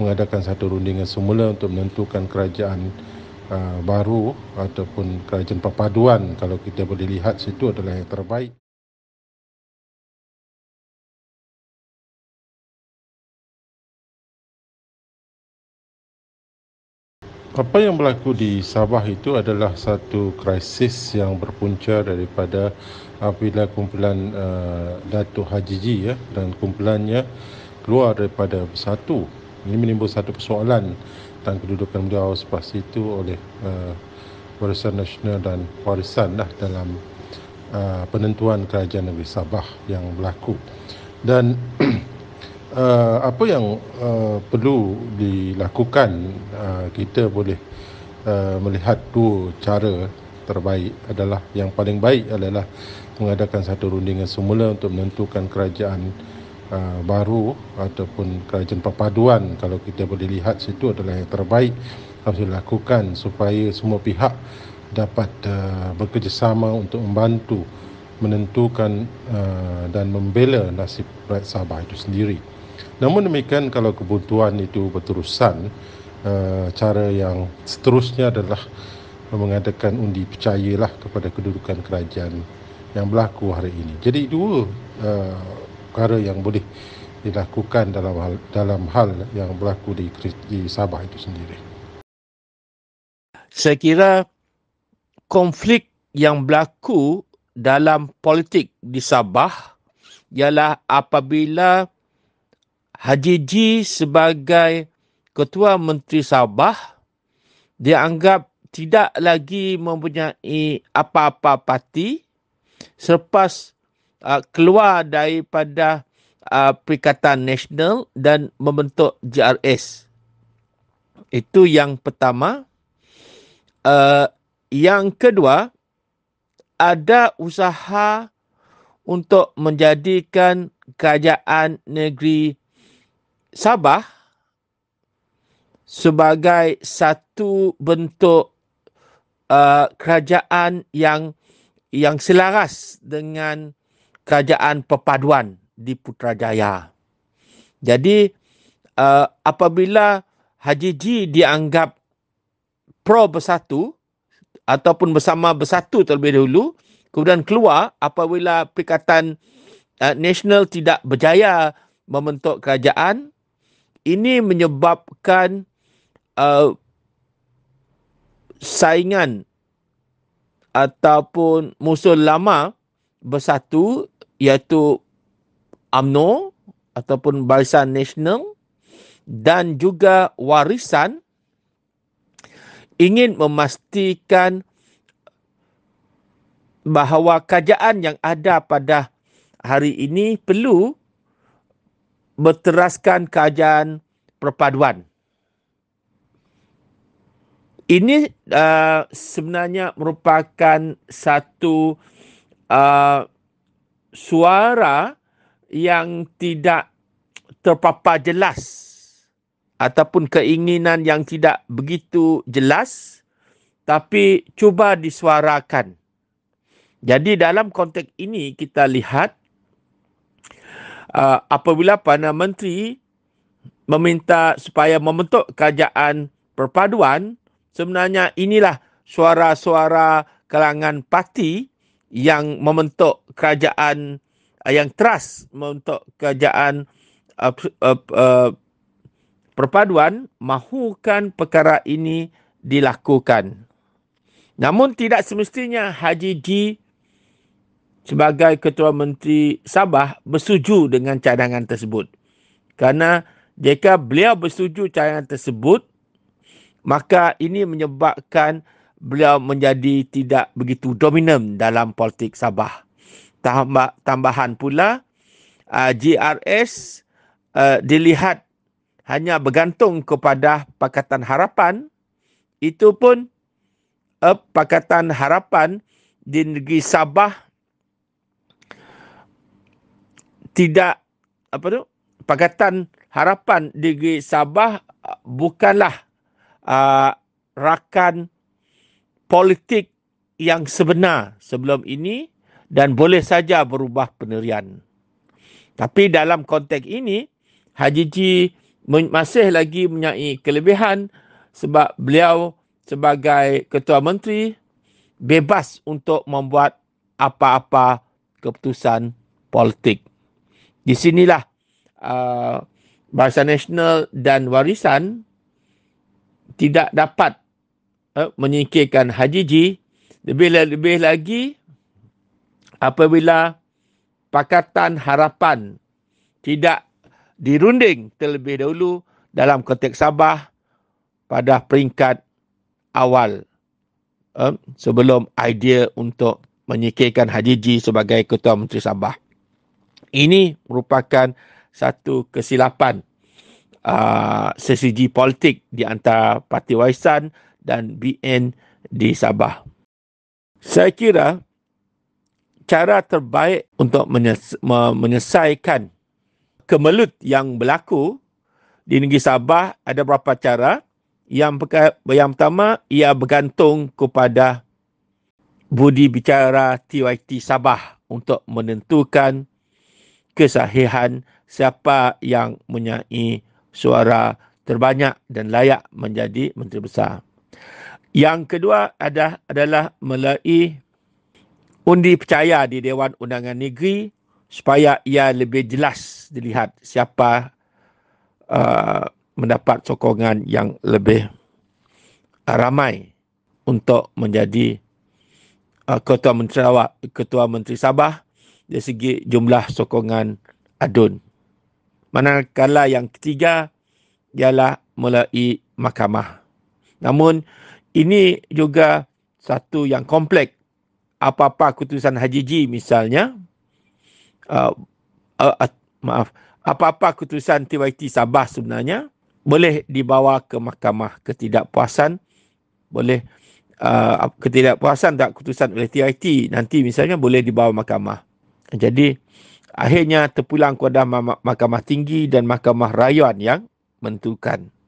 mengadakan satu rundingan semula untuk menentukan kerajaan uh, baru ataupun kerajaan perpaduan kalau kita boleh lihat situ adalah yang terbaik. Apa yang berlaku di Sabah itu adalah satu krisis yang berpunca daripada apabila kumpulan uh, Datuk Hajiji ya dan kumpulannya keluar daripada bersatu ini menimbul satu persoalan tentang kedudukan beliau selepas itu oleh uh, warisan nasional dan warisan lah dalam uh, penentuan kerajaan negeri Sabah yang berlaku. Dan uh, apa yang uh, perlu dilakukan uh, kita boleh uh, melihat dua cara terbaik adalah yang paling baik adalah mengadakan satu rundingan semula untuk menentukan kerajaan Uh, baru ataupun kerajaan perpaduan kalau kita boleh lihat situ adalah yang terbaik harus dilakukan supaya semua pihak dapat uh, bekerjasama untuk membantu menentukan uh, dan membela nasib rakyat Sabah itu sendiri. Namun demikian kalau kebutuhan itu berterusan cara yang seterusnya adalah mengadakan undi percayalah kepada kedudukan kerajaan yang berlaku hari ini. Jadi dua perkara yang boleh dilakukan dalam hal, dalam hal yang berlaku di, di Sabah itu sendiri. Saya kira konflik yang berlaku dalam politik di Sabah ialah apabila Haji G sebagai Ketua Menteri Sabah dianggap tidak lagi mempunyai apa-apa parti selepas uh, keluar daripada uh, Perikatan Nasional dan membentuk JRS Itu yang pertama. Uh, yang kedua, ada usaha untuk menjadikan kerajaan negeri Sabah sebagai satu bentuk uh, kerajaan yang yang selaras dengan kerajaan perpaduan di Putrajaya. Jadi uh, apabila Haji G dianggap pro bersatu ataupun bersama bersatu terlebih dahulu kemudian keluar apabila Perikatan uh, Nasional tidak berjaya membentuk kerajaan ini menyebabkan uh, saingan ataupun musuh lama bersatu iaitu AMNO ataupun Barisan Nasional dan juga warisan ingin memastikan bahawa kajian yang ada pada hari ini perlu berteraskan kajian perpaduan. Ini uh, sebenarnya merupakan satu Ah, suara yang tidak terpapar jelas ataupun keinginan yang tidak begitu jelas tapi cuba disuarakan. Jadi dalam konteks ini kita lihat uh, apabila Perdana Menteri meminta supaya membentuk kerajaan perpaduan sebenarnya inilah suara-suara kalangan parti yang membentuk kerajaan uh, yang trust membentuk kerajaan uh, uh, uh, perpaduan mahukan perkara ini dilakukan. Namun tidak semestinya Haji G sebagai Ketua Menteri Sabah bersuju dengan cadangan tersebut. Kerana jika beliau bersuju cadangan tersebut, maka ini menyebabkan beliau menjadi tidak begitu dominan dalam politik Sabah. Tambah, tambahan pula, uh, GRS uh, dilihat hanya bergantung kepada Pakatan Harapan. Itu pun uh, Pakatan Harapan di negeri Sabah tidak apa tu pakatan harapan di negeri Sabah uh, bukanlah uh, rakan politik yang sebenar sebelum ini dan boleh saja berubah penerian. Tapi dalam konteks ini, Haji Ji masih lagi menyai kelebihan sebab beliau sebagai ketua menteri bebas untuk membuat apa-apa keputusan politik. Di sinilah uh, bahasa nasional dan warisan tidak dapat uh, menyingkirkan Haji Ji. Lebih-lebih lagi apabila Pakatan Harapan tidak dirunding terlebih dahulu dalam konteks Sabah pada peringkat awal uh, sebelum idea untuk menyikirkan Haji Ji sebagai Ketua Menteri Sabah. Ini merupakan satu kesilapan uh, ah, sesiji politik di antara Parti Warisan dan BN di Sabah. Saya kira cara terbaik untuk menyelesaikan kemelut yang berlaku di negeri Sabah ada beberapa cara. Yang, yang pertama, ia bergantung kepada budi bicara TYT Sabah untuk menentukan kesahihan siapa yang menyai suara terbanyak dan layak menjadi menteri besar. Yang kedua ada, adalah melalui undi percaya di Dewan Undangan Negeri supaya ia lebih jelas dilihat siapa uh, mendapat sokongan yang lebih uh, ramai untuk menjadi uh, Ketua Menteri Sabah, Ketua Menteri Sabah dari segi jumlah sokongan adun. Manakala yang ketiga ialah melalui mahkamah. Namun ini juga satu yang kompleks. Apa-apa keputusan Haji HGG misalnya, uh, uh, uh, maaf, apa-apa keputusan TYT Sabah sebenarnya boleh dibawa ke mahkamah ketidakpuasan, boleh uh, ketidakpuasan tak keputusan oleh TYT nanti misalnya boleh dibawa mahkamah. Jadi akhirnya terpulang kepada mahkamah tinggi dan mahkamah rayuan yang menentukan.